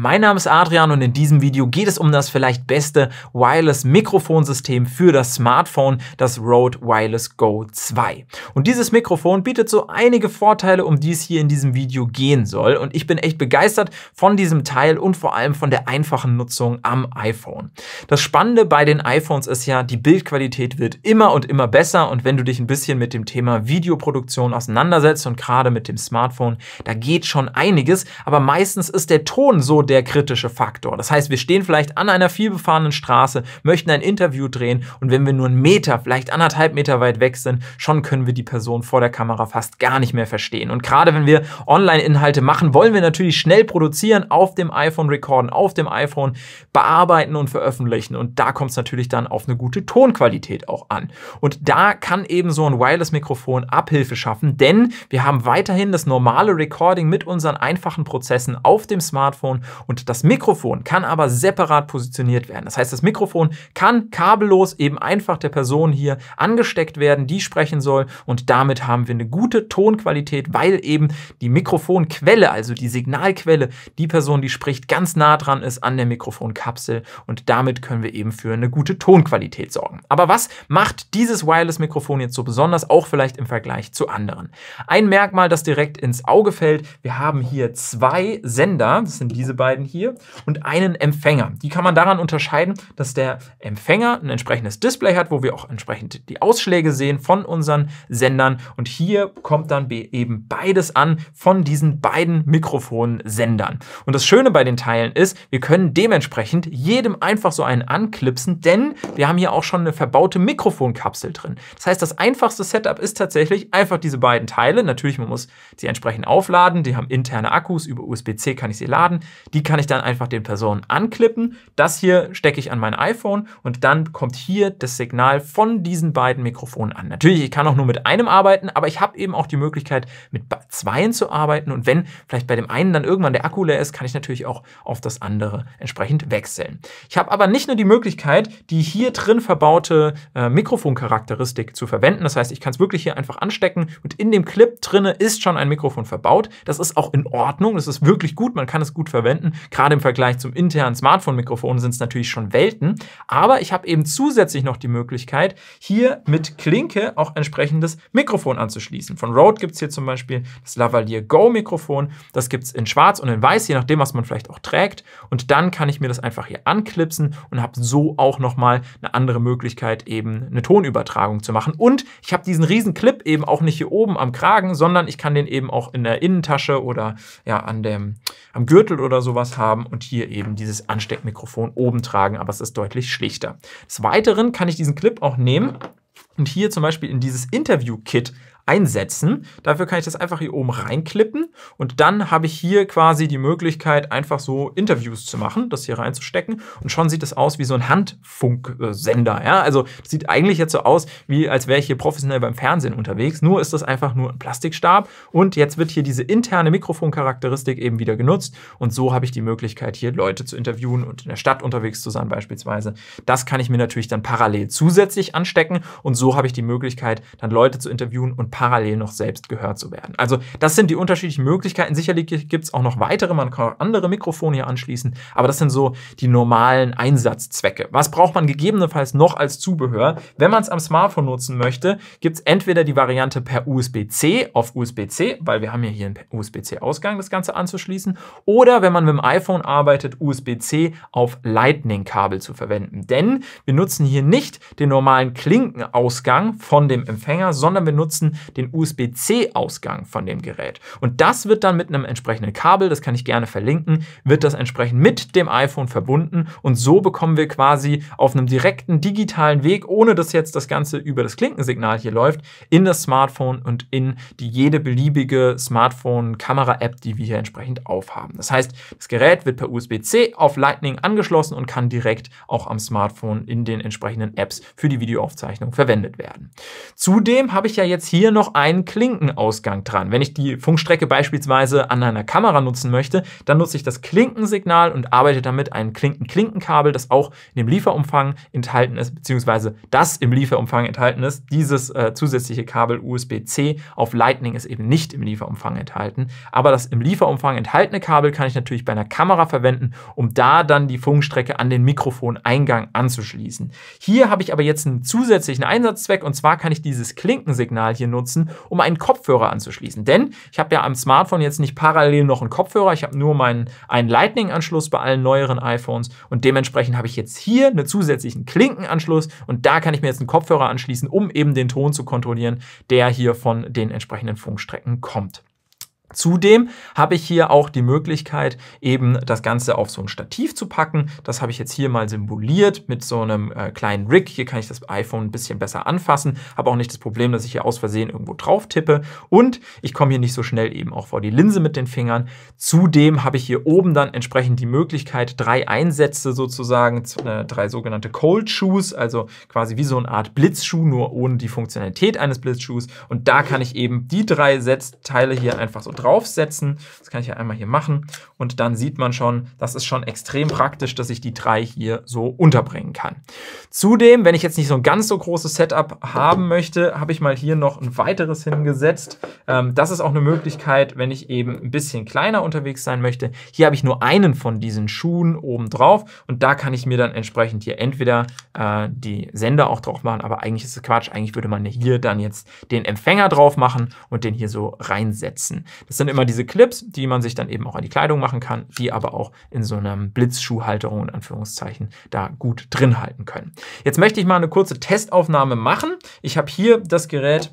Mein Name ist Adrian und in diesem Video geht es um das vielleicht beste Wireless Mikrofonsystem für das Smartphone, das Rode Wireless Go 2. Und dieses Mikrofon bietet so einige Vorteile, um die es hier in diesem Video gehen soll. Und ich bin echt begeistert von diesem Teil und vor allem von der einfachen Nutzung am iPhone. Das Spannende bei den iPhones ist ja, die Bildqualität wird immer und immer besser. Und wenn du dich ein bisschen mit dem Thema Videoproduktion auseinandersetzt und gerade mit dem Smartphone, da geht schon einiges. Aber meistens ist der Ton so der kritische Faktor. Das heißt, wir stehen vielleicht an einer vielbefahrenen Straße, möchten ein Interview drehen und wenn wir nur einen Meter, vielleicht anderthalb Meter weit weg sind, schon können wir die Person vor der Kamera fast gar nicht mehr verstehen. Und gerade wenn wir Online-Inhalte machen, wollen wir natürlich schnell produzieren, auf dem iPhone recorden, auf dem iPhone bearbeiten und veröffentlichen. Und da kommt es natürlich dann auf eine gute Tonqualität auch an. Und da kann eben so ein Wireless-Mikrofon Abhilfe schaffen, denn wir haben weiterhin das normale Recording mit unseren einfachen Prozessen auf dem Smartphone und das Mikrofon kann aber separat positioniert werden. Das heißt, das Mikrofon kann kabellos eben einfach der Person hier angesteckt werden, die sprechen soll. Und damit haben wir eine gute Tonqualität, weil eben die Mikrofonquelle, also die Signalquelle, die Person, die spricht, ganz nah dran ist an der Mikrofonkapsel. Und damit können wir eben für eine gute Tonqualität sorgen. Aber was macht dieses Wireless-Mikrofon jetzt so besonders, auch vielleicht im Vergleich zu anderen? Ein Merkmal, das direkt ins Auge fällt, wir haben hier zwei Sender, das sind diese beiden hier, und einen Empfänger. Die kann man daran unterscheiden, dass der Empfänger ein entsprechendes Display hat, wo wir auch entsprechend die Ausschläge sehen von unseren Sendern. Und hier kommt dann eben beides an von diesen beiden Mikrofonsendern. Und das Schöne bei den Teilen ist, wir können dementsprechend jedem einfach so einen anklipsen, denn wir haben hier auch schon eine verbaute Mikrofonkapsel drin. Das heißt, das einfachste Setup ist tatsächlich einfach diese beiden Teile. Natürlich, man muss sie entsprechend aufladen. Die haben interne Akkus. Über USB-C kann ich sie laden. Die kann ich dann einfach den Personen anklippen. Das hier stecke ich an mein iPhone und dann kommt hier das Signal von diesen beiden Mikrofonen an. Natürlich, ich kann auch nur mit einem arbeiten, aber ich habe eben auch die Möglichkeit, mit zweien zu arbeiten. Und wenn vielleicht bei dem einen dann irgendwann der Akku leer ist, kann ich natürlich auch auf das andere entsprechend wechseln. Ich habe aber nicht nur die Möglichkeit, die hier drin verbaute äh, Mikrofoncharakteristik zu verwenden. Das heißt, ich kann es wirklich hier einfach anstecken und in dem Clip drinne ist schon ein Mikrofon verbaut. Das ist auch in Ordnung, das ist wirklich gut, man kann es gut verwenden verwenden. Gerade im Vergleich zum internen Smartphone-Mikrofon sind es natürlich schon Welten. Aber ich habe eben zusätzlich noch die Möglichkeit, hier mit Klinke auch entsprechendes Mikrofon anzuschließen. Von Rode gibt es hier zum Beispiel das Lavalier Go Mikrofon. Das gibt es in schwarz und in weiß, je nachdem, was man vielleicht auch trägt. Und dann kann ich mir das einfach hier anklipsen und habe so auch nochmal eine andere Möglichkeit, eben eine Tonübertragung zu machen. Und ich habe diesen riesen Clip eben auch nicht hier oben am Kragen, sondern ich kann den eben auch in der Innentasche oder ja, an dem, am Gürtel oder so sowas haben und hier eben dieses Ansteckmikrofon oben tragen, aber es ist deutlich schlichter. Des Weiteren kann ich diesen Clip auch nehmen und hier zum Beispiel in dieses Interview-Kit einsetzen. Dafür kann ich das einfach hier oben reinklippen und dann habe ich hier quasi die Möglichkeit, einfach so Interviews zu machen, das hier reinzustecken und schon sieht das aus wie so ein Handfunksender. Ja? Also sieht eigentlich jetzt so aus, wie als wäre ich hier professionell beim Fernsehen unterwegs, nur ist das einfach nur ein Plastikstab und jetzt wird hier diese interne Mikrofoncharakteristik eben wieder genutzt und so habe ich die Möglichkeit, hier Leute zu interviewen und in der Stadt unterwegs zu sein beispielsweise. Das kann ich mir natürlich dann parallel zusätzlich anstecken und so habe ich die Möglichkeit, dann Leute zu interviewen und parallel noch selbst gehört zu werden. Also das sind die unterschiedlichen Möglichkeiten. Sicherlich gibt es auch noch weitere, man kann auch andere Mikrofone hier anschließen, aber das sind so die normalen Einsatzzwecke. Was braucht man gegebenenfalls noch als Zubehör? Wenn man es am Smartphone nutzen möchte, gibt es entweder die Variante per USB-C auf USB-C, weil wir haben ja hier einen USB-C-Ausgang, das Ganze anzuschließen, oder wenn man mit dem iPhone arbeitet, USB-C auf Lightning-Kabel zu verwenden. Denn wir nutzen hier nicht den normalen Klinkenausgang von dem Empfänger, sondern wir nutzen den USB-C-Ausgang von dem Gerät. Und das wird dann mit einem entsprechenden Kabel, das kann ich gerne verlinken, wird das entsprechend mit dem iPhone verbunden und so bekommen wir quasi auf einem direkten digitalen Weg, ohne dass jetzt das Ganze über das Klinkensignal hier läuft, in das Smartphone und in die jede beliebige Smartphone-Kamera-App, die wir hier entsprechend aufhaben. Das heißt, das Gerät wird per USB-C auf Lightning angeschlossen und kann direkt auch am Smartphone in den entsprechenden Apps für die Videoaufzeichnung verwendet werden. Zudem habe ich ja jetzt hier hier noch einen Klinkenausgang dran. Wenn ich die Funkstrecke beispielsweise an einer Kamera nutzen möchte, dann nutze ich das Klinkensignal und arbeite damit ein Klinken-Klinkenkabel, das auch in dem Lieferumfang enthalten ist, beziehungsweise das im Lieferumfang enthalten ist. Dieses äh, zusätzliche Kabel USB-C auf Lightning ist eben nicht im Lieferumfang enthalten. Aber das im Lieferumfang enthaltene Kabel kann ich natürlich bei einer Kamera verwenden, um da dann die Funkstrecke an den Mikrofoneingang anzuschließen. Hier habe ich aber jetzt einen zusätzlichen Einsatzzweck und zwar kann ich dieses Klinkensignal hier nutzen benutzen, um einen Kopfhörer anzuschließen. Denn ich habe ja am Smartphone jetzt nicht parallel noch einen Kopfhörer, ich habe nur meinen einen Lightning-Anschluss bei allen neueren iPhones und dementsprechend habe ich jetzt hier einen zusätzlichen Klinkenanschluss und da kann ich mir jetzt einen Kopfhörer anschließen, um eben den Ton zu kontrollieren, der hier von den entsprechenden Funkstrecken kommt. Zudem habe ich hier auch die Möglichkeit, eben das Ganze auf so ein Stativ zu packen. Das habe ich jetzt hier mal symboliert mit so einem äh, kleinen Rig. Hier kann ich das iPhone ein bisschen besser anfassen. Habe auch nicht das Problem, dass ich hier aus Versehen irgendwo drauf tippe. Und ich komme hier nicht so schnell eben auch vor die Linse mit den Fingern. Zudem habe ich hier oben dann entsprechend die Möglichkeit, drei Einsätze sozusagen, äh, drei sogenannte Cold Shoes, also quasi wie so eine Art Blitzschuh, nur ohne die Funktionalität eines Blitzschuhs. Und da kann ich eben die drei Setzteile hier einfach so draufsetzen. Das kann ich ja einmal hier machen und dann sieht man schon, das ist schon extrem praktisch, dass ich die drei hier so unterbringen kann. Zudem, wenn ich jetzt nicht so ein ganz so großes Setup haben möchte, habe ich mal hier noch ein weiteres hingesetzt. Ähm, das ist auch eine Möglichkeit, wenn ich eben ein bisschen kleiner unterwegs sein möchte. Hier habe ich nur einen von diesen Schuhen oben drauf und da kann ich mir dann entsprechend hier entweder äh, die Sender auch drauf machen, aber eigentlich ist es Quatsch. Eigentlich würde man hier dann jetzt den Empfänger drauf machen und den hier so reinsetzen. Das sind immer diese Clips, die man sich dann eben auch an die Kleidung machen kann, die aber auch in so einem Blitzschuhhalterung in Anführungszeichen da gut drin halten können. Jetzt möchte ich mal eine kurze Testaufnahme machen. Ich habe hier das Gerät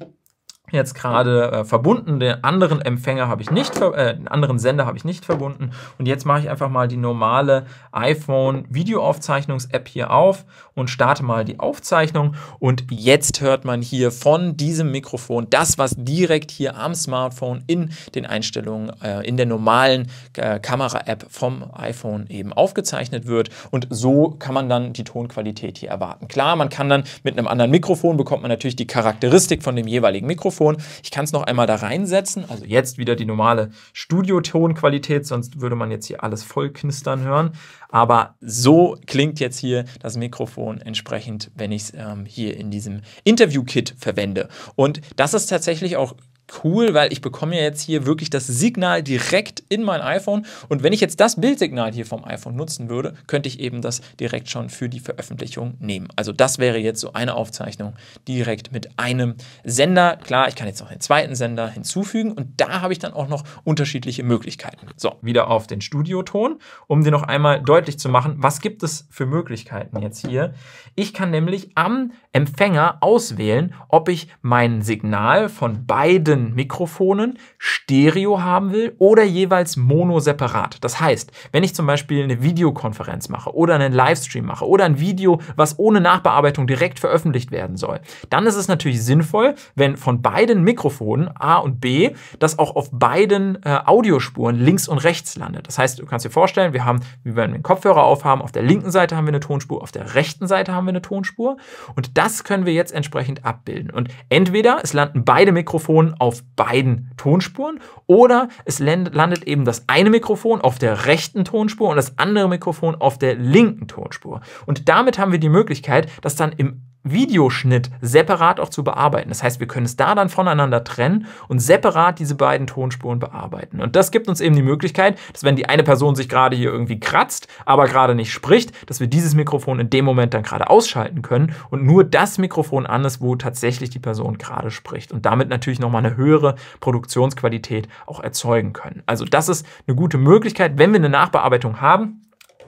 jetzt gerade äh, verbunden. Den anderen Empfänger habe ich nicht, äh, den anderen Sender habe ich nicht verbunden. Und jetzt mache ich einfach mal die normale iPhone Videoaufzeichnungs-App hier auf und starte mal die Aufzeichnung. Und jetzt hört man hier von diesem Mikrofon das, was direkt hier am Smartphone in den Einstellungen äh, in der normalen äh, Kamera-App vom iPhone eben aufgezeichnet wird. Und so kann man dann die Tonqualität hier erwarten. Klar, man kann dann mit einem anderen Mikrofon bekommt man natürlich die Charakteristik von dem jeweiligen Mikrofon Mikrofon. Ich kann es noch einmal da reinsetzen. Also jetzt wieder die normale Studiotonqualität, sonst würde man jetzt hier alles voll knistern hören. Aber so klingt jetzt hier das Mikrofon entsprechend, wenn ich es ähm, hier in diesem Interview-Kit verwende. Und das ist tatsächlich auch cool, weil ich bekomme ja jetzt hier wirklich das Signal direkt in mein iPhone. Und wenn ich jetzt das Bildsignal hier vom iPhone nutzen würde, könnte ich eben das direkt schon für die Veröffentlichung nehmen. Also das wäre jetzt so eine Aufzeichnung direkt mit einem Sender. Klar, ich kann jetzt noch einen zweiten Sender hinzufügen und da habe ich dann auch noch unterschiedliche Möglichkeiten. So, wieder auf den Studioton, um dir noch einmal deutlich zu machen, was gibt es für Möglichkeiten jetzt hier. Ich kann nämlich am Empfänger auswählen, ob ich mein Signal von beiden Mikrofonen stereo haben will oder jeweils mono separat. Das heißt, wenn ich zum Beispiel eine Videokonferenz mache oder einen Livestream mache oder ein Video, was ohne Nachbearbeitung direkt veröffentlicht werden soll, dann ist es natürlich sinnvoll, wenn von beiden Mikrofonen A und B das auch auf beiden äh, Audiospuren links und rechts landet. Das heißt, du kannst dir vorstellen, wir haben, wie wir den Kopfhörer aufhaben, auf der linken Seite haben wir eine Tonspur, auf der rechten Seite haben wir eine Tonspur und das das können wir jetzt entsprechend abbilden. Und entweder es landen beide Mikrofone auf beiden Tonspuren oder es landet eben das eine Mikrofon auf der rechten Tonspur und das andere Mikrofon auf der linken Tonspur. Und damit haben wir die Möglichkeit, dass dann im Videoschnitt separat auch zu bearbeiten. Das heißt, wir können es da dann voneinander trennen und separat diese beiden Tonspuren bearbeiten. Und das gibt uns eben die Möglichkeit, dass wenn die eine Person sich gerade hier irgendwie kratzt, aber gerade nicht spricht, dass wir dieses Mikrofon in dem Moment dann gerade ausschalten können und nur das Mikrofon an ist, wo tatsächlich die Person gerade spricht und damit natürlich nochmal eine höhere Produktionsqualität auch erzeugen können. Also das ist eine gute Möglichkeit, wenn wir eine Nachbearbeitung haben,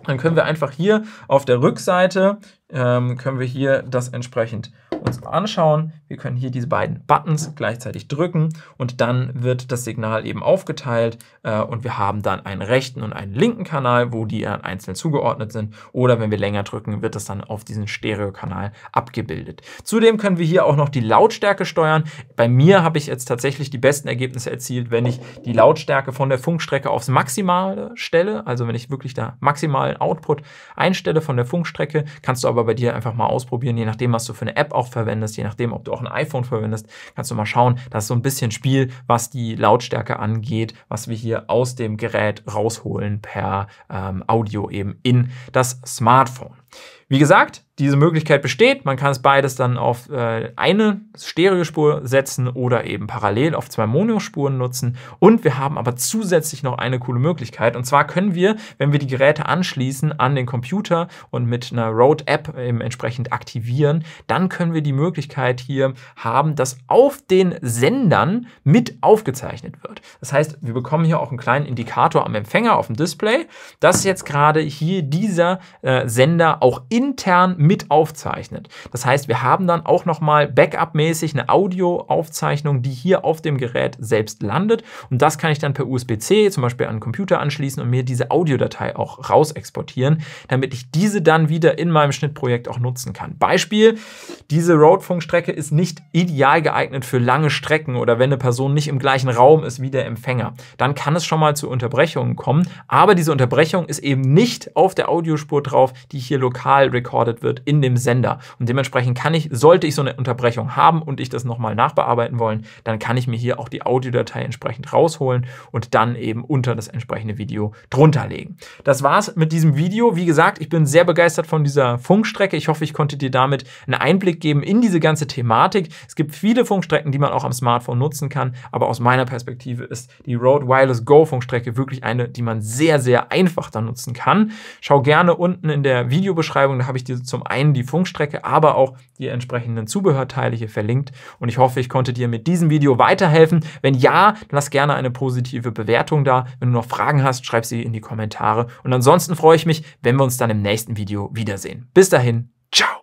dann können wir einfach hier auf der Rückseite, ähm, können wir hier das entsprechend uns mal anschauen. Wir können hier diese beiden Buttons gleichzeitig drücken und dann wird das Signal eben aufgeteilt äh, und wir haben dann einen rechten und einen linken Kanal, wo die dann einzeln zugeordnet sind oder wenn wir länger drücken, wird das dann auf diesen Stereokanal abgebildet. Zudem können wir hier auch noch die Lautstärke steuern. Bei mir habe ich jetzt tatsächlich die besten Ergebnisse erzielt, wenn ich die Lautstärke von der Funkstrecke aufs Maximale stelle, also wenn ich wirklich da maximalen Output einstelle von der Funkstrecke, kannst du aber bei dir einfach mal ausprobieren, je nachdem, was du für eine App auch oft verwendest, je nachdem, ob du auch ein iPhone verwendest, kannst du mal schauen. Das ist so ein bisschen Spiel, was die Lautstärke angeht, was wir hier aus dem Gerät rausholen per ähm, Audio eben in das Smartphone. Wie gesagt, diese Möglichkeit besteht. Man kann es beides dann auf äh, eine Stereospur setzen oder eben parallel auf zwei Monospuren nutzen. Und wir haben aber zusätzlich noch eine coole Möglichkeit. Und zwar können wir, wenn wir die Geräte anschließen an den Computer und mit einer Rode-App eben entsprechend aktivieren, dann können wir die Möglichkeit hier haben, dass auf den Sendern mit aufgezeichnet wird. Das heißt, wir bekommen hier auch einen kleinen Indikator am Empfänger auf dem Display, dass jetzt gerade hier dieser äh, Sender auch in intern mit aufzeichnet. Das heißt, wir haben dann auch nochmal Backup-mäßig eine Audioaufzeichnung, die hier auf dem Gerät selbst landet. Und das kann ich dann per USB-C zum Beispiel an den Computer anschließen und mir diese Audiodatei auch raus exportieren, damit ich diese dann wieder in meinem Schnittprojekt auch nutzen kann. Beispiel, diese Roadfunkstrecke ist nicht ideal geeignet für lange Strecken oder wenn eine Person nicht im gleichen Raum ist wie der Empfänger. Dann kann es schon mal zu Unterbrechungen kommen, aber diese Unterbrechung ist eben nicht auf der Audiospur drauf, die ich hier lokal file recorded wird in dem Sender. Und dementsprechend kann ich, sollte ich so eine Unterbrechung haben und ich das nochmal nachbearbeiten wollen, dann kann ich mir hier auch die Audiodatei entsprechend rausholen und dann eben unter das entsprechende Video drunter legen. Das war's mit diesem Video. Wie gesagt, ich bin sehr begeistert von dieser Funkstrecke. Ich hoffe, ich konnte dir damit einen Einblick geben in diese ganze Thematik. Es gibt viele Funkstrecken, die man auch am Smartphone nutzen kann, aber aus meiner Perspektive ist die Rode Wireless Go Funkstrecke wirklich eine, die man sehr, sehr einfach dann nutzen kann. Schau gerne unten in der Videobeschreibung Beschreibung. habe ich dir zum einen die Funkstrecke, aber auch die entsprechenden Zubehörteile hier verlinkt. Und ich hoffe, ich konnte dir mit diesem Video weiterhelfen. Wenn ja, lass gerne eine positive Bewertung da. Wenn du noch Fragen hast, schreib sie in die Kommentare. Und ansonsten freue ich mich, wenn wir uns dann im nächsten Video wiedersehen. Bis dahin, ciao!